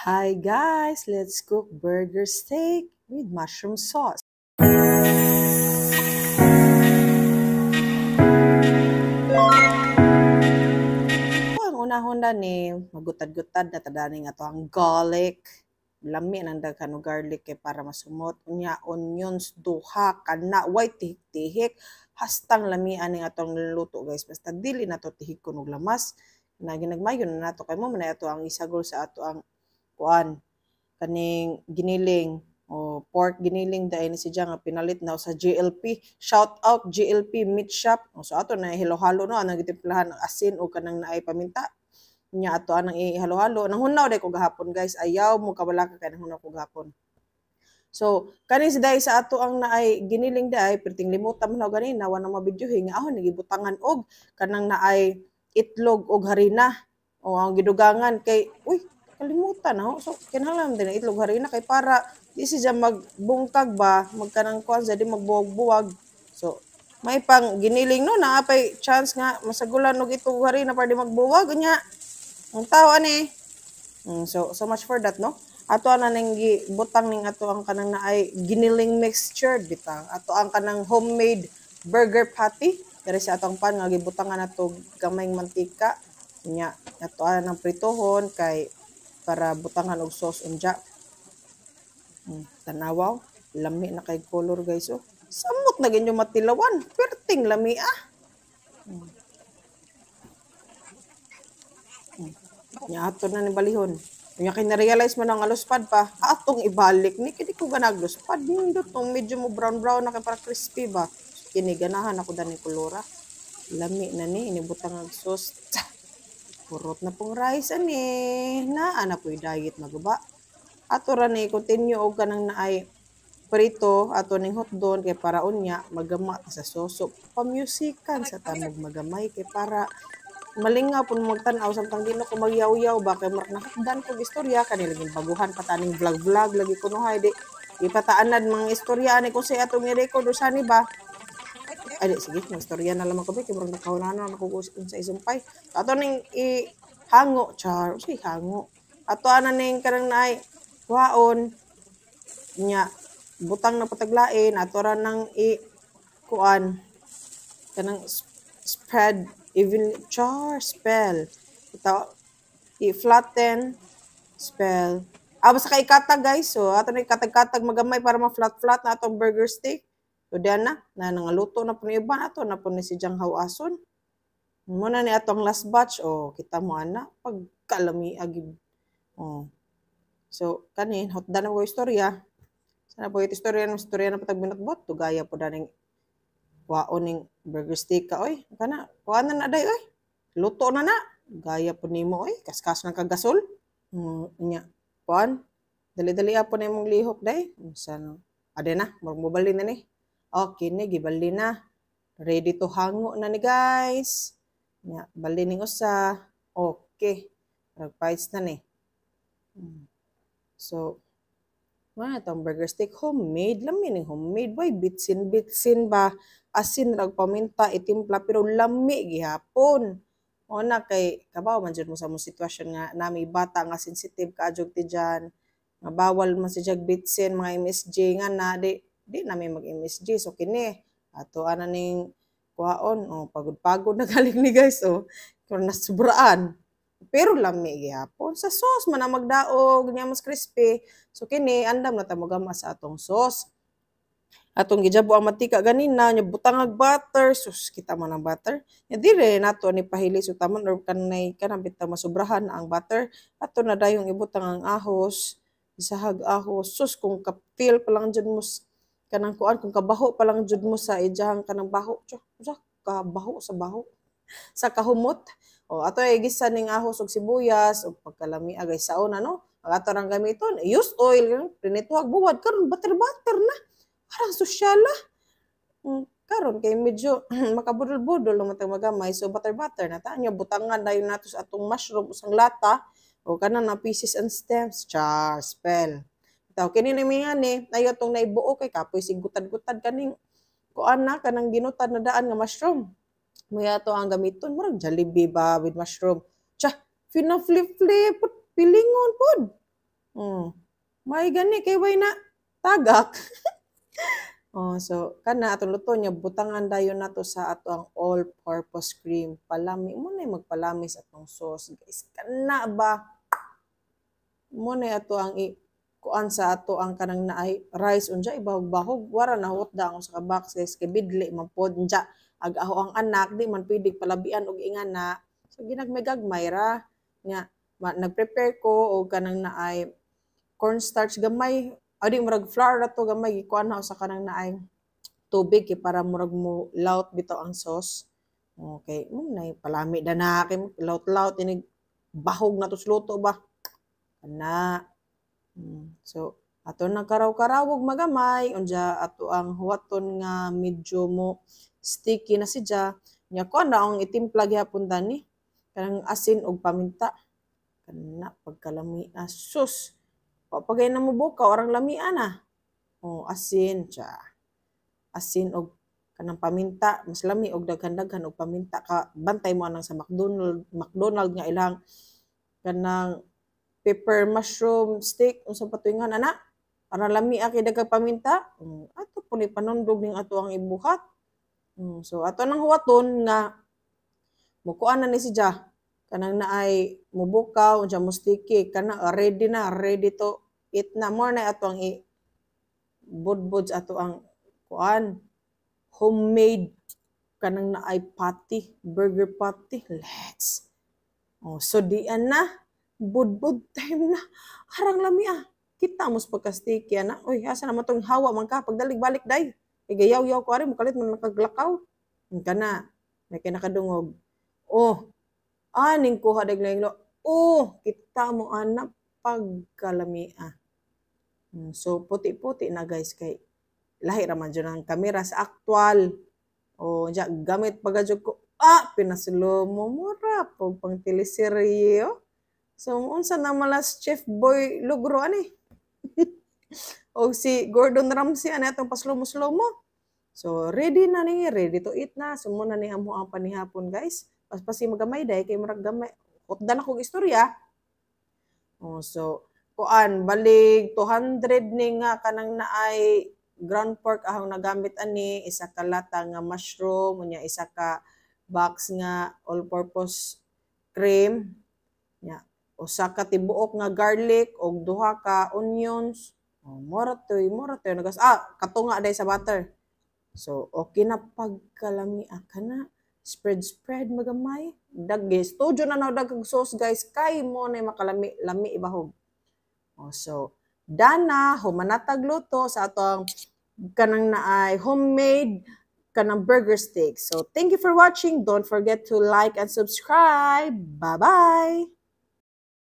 Hi guys, let's cook burger steak with mushroom sauce. Ang unahon na ni magutad-gutad na tadaning ato ang garlic, lami nang kanu garlic kay para masumot unya onions duha kana way tihik-tihik hastang lamian ning atong luto guys basta dili nato tihik kuno lamas na ginagmayon na nato kay mo man ato ang isagol sa ato ang kuan kaning giniling o pork giniling dahil ni si Jang pinalit na sa GLP shout out GLP meat shop o, so ato na hello halo no anang gitimplahan asin o kanang naay paminta nya ato anang ihalo-halo nang hunaw day ko gahapon guys ayaw mo kawala ka kay hunaw ko gahapon So, kanis si dai sa ato ang naay giniling dai perting limutan man gani na wa nang mabidyohi nga ahon nagibutangan og kanang naay itlog og harina o ang gidugangan kay uy kalimutan ho. So, kinahanglan din itlog harina kay para this is siya magbungkag ba, magkanang kuan di magbuwag-buwag. So, may pang giniling no na apay chance nga masagulan og itlog harina para di magbuwag nya. Ang tao ani. Eh. Mm, so so much for that no. Ato na nang butang ning ato ang kanang naay giniling mixture bitang. Ato ang kanang homemade burger patty. Dere sa atong pan nga gibutangan nato gamayng mantika nya ato ang pritohon kay para butangan og sauce unja. Mm, tanawaw, lami na kay color guys oh. Samot na ganyo matilawan, perting lami ah. Mm. Nya ato na ni balihon. Nya kay na-realize man ang aluspad pa. Atong ibalik ni kini ko ganagluspad ni dotong medyo mo brown brown na kay para crispy ba. Kini ganahan ako dani kulora. Lami na ni inibutang ang sauce. Purot na pong rice ani. Na ana po'y diet magaba. Ato ra ni continue og kanang naay prito ato ning hotdon kay para unya magama sa soso pamusikan sa tamog magamay kay para malingaw pun magtanaw samtang dino ko magyaw-yaw ba kay mark nakakdan kog istorya kanilang baguhan pataning vlog-vlog lagi kuno hay di ipataanad mga istorya ani ko sa atong i-record usa ba ay di, sige mga istorya na lang ko ba kay mark nakahulanan ako sa isumpay ato ning i hango char si hango ato ana ning karang nay waon nya butang na pataglain ato ra nang i kuan kanang spread Even char spell. Ito, i-flatten spell. Ah, basta kay katag guys. So, ato na katag-katag magamay para ma-flat-flat na atong burger steak. So, diyan na. Na nangaluto na po ni iba na Na po ni si Jang Hawason. Muna ni atong last batch. O, oh, kita mo ana. Pagkalami agib. Oh. So, kanin, hot na po istorya. Sana po ito istorya ng istorya na patag binatbot. Tugaya po daning Kuhaon ning burger steak ka, oy. Kana, kuha na na day, oy. Luto na na. Gaya po ni mo, oy. Kaskas ng kagasol. Mm, nya. Kuhaan. Dali-dali apo na imong lihok, day. Sa no. Ade na, murmubali na ni. Okay ni, gibali na. Ready to hango na ni, guys. Nya, bali ning usa. Okay. Ragpites na ni. Hmm. So, wala itong burger steak. Homemade. Lami ni homemade. Boy, bitsin, bitsin ba? Asin, rag paminta, itimpla, pero lami gihapon. O na kay, kabaw man dyan mo sa mong sitwasyon nga, nami bata nga sensitive ka, kaadjog ti dyan. Nga bawal man si jag bitsin, mga MSG nga na, di, di nami mag-MSG. So, kini, ato ana ning kuhaon, o oh, pagod-pagod na galing ni guys, o, oh. kung nasubraan pero lang lami gihapon sa sauce man ang magdaog niya mas crispy so kini andam na ta magama sa atong sauce atong gijabo ang matika ganina nya butang butangag butter sus kita man ang butter nya dire nato ni pahili so taman or kanay kanang bitaw masubrahan ang butter ato na dayong ibutang ang ahos isahag ahos sus kung kapil pa lang jud mo kanang kuan kung kabaho pa lang jud mo sa ijahang kanang baho tsak ka baho sa baho sa kahumot o ato ay gisa ning ahos og sibuyas o pagkalami agay saon ano. Agato rang gamiton, use oil, pinituag buwad karon butter butter na. Parang sosyal ah. karon kay medyo makabudol-budol ng matang magamay. So butter-butter na tayo. Butangan na yun natos atong mushroom usang lata. O kana na pieces and stems. Char, spell. taw kini na may ani. Tayo tong naibuo kay kapoy. sigutad-gutad kaning kuan na kanang ginutan na daan nga mushroom. Maya to ang gamiton, murag Jollibee ba with mushroom. cha fina flip flip, pilingon pod. Mm. May gani, kay way na tagak. oh, so, kana atong luto niya, butangan dayon nato sa ato ang all-purpose cream. Palami, mo na magpalamis atong sauce, guys. Kana ba? Mo na ato ang i- kuan sa ato ang kanang naay rice unja ibahog-bahog wara na huwat daang sa kabak guys kay bidli man pod unja ag aho ang anak di man pwedeng palabian og ingana so ginagmigagmay ra nga ma, nagprepare ko og kanang naay cornstarch gamay adi murag flour ra to gamay gikuan na sa kanang naay tubig kay para murag mo laut bitaw ang sauce okay mo nay palami da na kay laut-laut ini bahog na to luto ba ana Mm. So, ato nagkaraw-karawog magamay, unja ato ang huwaton nga medyo mo sticky na siya. Nya ko na ang itimpla gihapon ni. Kanang asin og paminta. Kana pagkalami asus. sus. Papagay na mo buka orang lamian na. Ah. O oh, asin siya. Asin og kanang paminta, mas lami og daghan-daghan og paminta ka bantay mo anang sa McDonald, McDonald nga ilang kanang pepper mushroom steak unsa patuingan ana para lami aki daga paminta um, mm, ato po panundog ning ato ang ibuhat um, so ato nang huwaton nga mukuan na ni si Ja kanang naay mubukaw unsa mo sticky kana ready na ready to eat na more na ato ang i budbud ato ang kuan homemade kanang naay patty burger patty let's oh so di na budbud time na. Harang lamia. ah. Kita mos pagkastiki ah, na. Uy, asa naman tong hawa man ka. Pagdalig-balik day. Igayaw-yaw ko ari. Mukalit man nakaglakaw. Ang ka na. May kinakadungog. Oh, aning ko hadag na yung Oh, kita mo anak pagkalami ah. ah. Hmm, so, puti-puti na guys kay lahi raman dyan ang kamera sa aktual. O, oh, dyan, gamit pagadyog ko. Ah, pinasilo mo mura po pang teleserye. Oh. So, unsa na malas Chef Boy Lugro ani? o si Gordon Ramsay ani atong paslomo mo? So, ready na ni, ready to eat na. So, muna ni amo ang panihapon, guys. Paspasi magamay dahil kay murag gamay. Kutdan akong istorya. Oh, so, kuan, balik 200 ni nga kanang naay ground pork ahang nagamit ani, isa ka lata nga mushroom, unya isa ka box nga all-purpose cream, usa ka tibuok nga garlic og duha ka onions. o mura to, eh, mura to. Eh, nagas ah, katunga day sa butter. So okay na pagkalami akana. Spread spread magamay. Dagge studio na naw dagkag sauce guys kay mo na makalami lami ibahog. Oh, so dana humanatag luto sa atong kanang naay homemade kanang burger steak. So, thank you for watching. Don't forget to like and subscribe. Bye-bye!